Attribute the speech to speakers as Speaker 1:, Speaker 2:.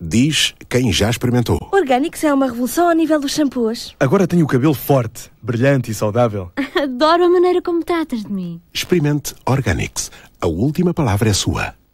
Speaker 1: diz quem já experimentou.
Speaker 2: Organics é uma revolução ao nível dos shampoos.
Speaker 1: Agora tenho o cabelo forte, brilhante e saudável.
Speaker 3: Adoro a maneira como tratas de mim.
Speaker 1: Experimente
Speaker 4: Organics. A última palavra é sua.